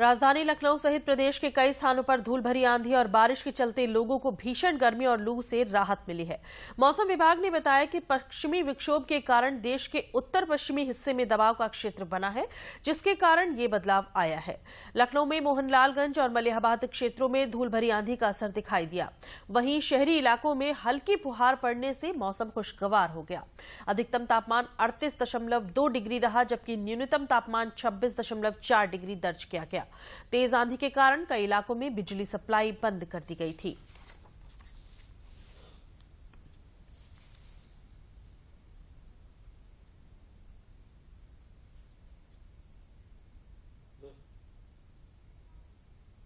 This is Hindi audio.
राजधानी लखनऊ सहित प्रदेश के कई स्थानों पर धूल भरी आंधी और बारिश के चलते लोगों को भीषण गर्मी और लू से राहत मिली है मौसम विभाग ने बताया कि पश्चिमी विक्षोभ के कारण देश के उत्तर पश्चिमी हिस्से में दबाव का क्षेत्र बना है जिसके कारण ये बदलाव आया है लखनऊ में मोहनलालगंज और मलिहाबाद क्षेत्रों में धूल भरी आंधी का असर दिखाई दिया वहीं शहरी इलाकों में हल्की फुहार पड़ने से मौसम खुशगवार हो गया अधिकतम तापमान अड़तीस डिग्री रहा जबकि न्यूनतम तापमान छब्बीस डिग्री दर्ज किया गया तेज आंधी के कारण कई इलाकों में बिजली सप्लाई बंद कर दी गई थी